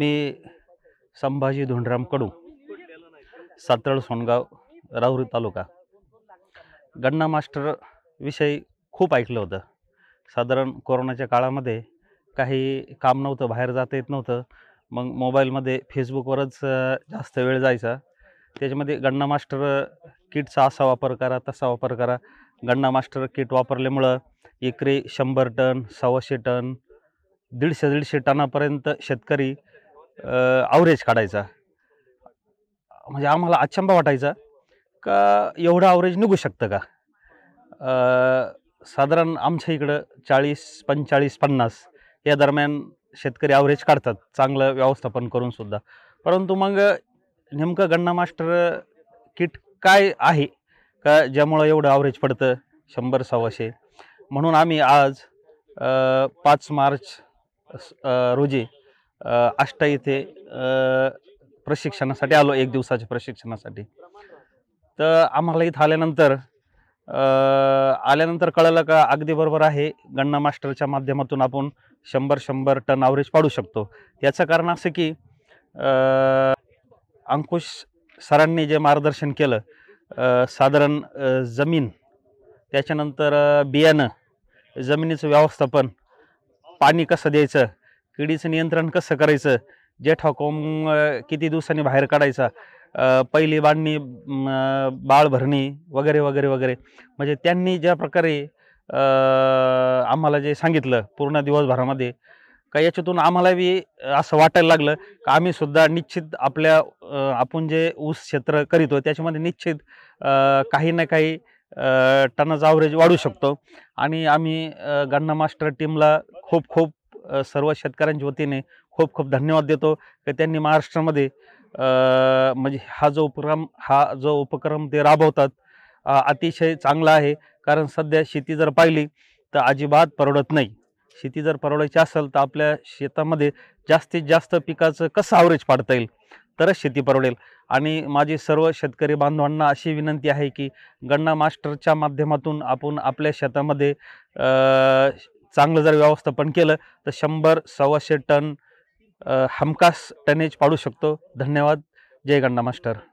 मी Sambhaji Dhondram Kadu Satal Songaon Rahuri taluka Ganna master विषयी खूप ऐकलं होतं साधारण कोरोनाच्या काळामध्ये काही काम नव्हतं बाहेर जाता येत नव्हतं मग मोबाईलमध्ये फेसबुकवरच जास्त वेळ जायचा त्याच्यामध्ये गण्णा मास्टर किटचा असा वापर करा तसा वापर करा गण्णा मास्टर किट वापरल्यामुळं एकरी शंभर टन सव्वाशे टन दीडशे दीडशे टनापर्यंत शेतकरी आवरेज काढायचा म्हणजे आम्हाला अचंबा वाटायचा का एवढं आवरेज निघू शकतं का साधारण आमच्या इकडं चाळीस पंचेचाळीस पन्नास या दरम्यान शेतकरी आवरेज काढतात चांगलं व्यवस्थापन करूनसुद्धा परंतु मग नेमकं गन्ना मास्टर किट काय आहे का ज्यामुळं एवढं आवरेज पडतं शंभर सव्वाशे म्हणून आम्ही आज पाच मार्च रोजी आष्टा इथे प्रशिक्षणासाठी आलो एक दिवसाच्या प्रशिक्षणासाठी तर आम्हाला इथं आल्यानंतर आल्यानंतर कळलं का अगदी बरोबर आहे गणना मास्टरच्या माध्यमातून आपण शंभर शंभर टन ॲव्हरेज पाडू शकतो याचं कारण असं की अंकुश सरांनी जे मार्गदर्शन केलं साधारण जमीन त्याच्यानंतर बियाणं जमिनीचं व्यवस्थापन पाणी कसं द्यायचं किडीचं नियंत्रण कसं करायचं जेठाकोम किती दिवसांनी बाहेर काढायचा पहिली बांधणी बाळ भरणी वगैरे वगैरे वगैरे म्हणजे त्यांनी ज्या प्रकारे आम्हाला जे सांगितलं पूर्ण दिवसभरामध्ये का याच्यातून आम्हाला बी असं वाटायला लागलं का आम्ही सुद्धा निश्चित आपल्या आपण जे ऊस क्षेत्र करीतो त्याच्यामध्ये निश्चित काही ना काही टनाचा आवरेज वाढू शकतो आणि आम्ही गन्ना मास्टर टीमला खूप खूप सर्व शेतकऱ्यांच्या वतीने खूप खूप धन्यवाद देतो की त्यांनी महाराष्ट्रामध्ये म्हणजे हा जो उपक्रम हा जो उपक्रम ते राबवतात अतिशय चांगला आहे कारण सध्या शेती जर पाहिली तर अजिबात परवडत नाही शेती जर परवडायची असेल तर आपल्या शेतामध्ये जास्तीत जास्त पिकाचं कसं आवरेज पाडता येईल तरच शेती परवडेल आणि माझी सर्व शेतकरी बांधवांना अशी विनंती आहे की गणना मास्टरच्या माध्यमातून आपण आपल्या शेतामध्ये चांगलं जर व्यवस्थापन केलं तर शंभर सव्वाशे टन हमखास टनेज पाडू शकतो धन्यवाद जय गंडा मास्टर